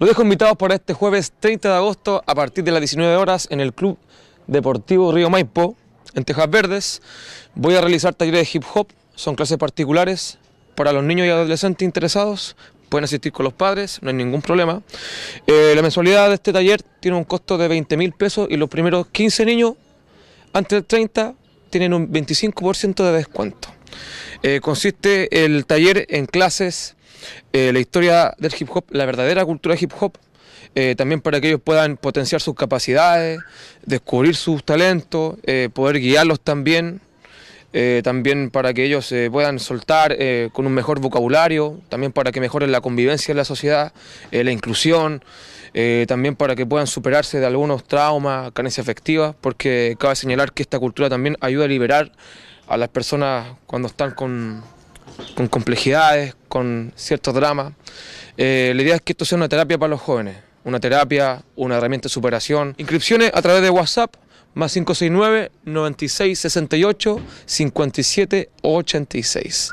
Los dejo invitados para este jueves 30 de agosto a partir de las 19 horas en el Club Deportivo Río Maipo, en Tejas Verdes. Voy a realizar talleres de hip hop, son clases particulares para los niños y adolescentes interesados. Pueden asistir con los padres, no hay ningún problema. Eh, la mensualidad de este taller tiene un costo de 20 mil pesos y los primeros 15 niños antes de 30 tienen un 25% de descuento. Eh, consiste el taller en clases, eh, la historia del hip hop, la verdadera cultura hip hop, eh, también para que ellos puedan potenciar sus capacidades, descubrir sus talentos, poder guiarlos también. Eh, también para que ellos se eh, puedan soltar eh, con un mejor vocabulario, también para que mejoren la convivencia en la sociedad, la inclusión, también para que puedan superarse de algunos traumas, carencias afectivas, porque cabe señalar que esta cultura también ayuda a liberar a las personas cuando están con, con complejidades, con ciertos dramas. la idea es que esto sea una terapia para los jóvenes, una terapia, una herramienta de superación. Inscripciones a través de WhatsApp más 569 96 68 57 86.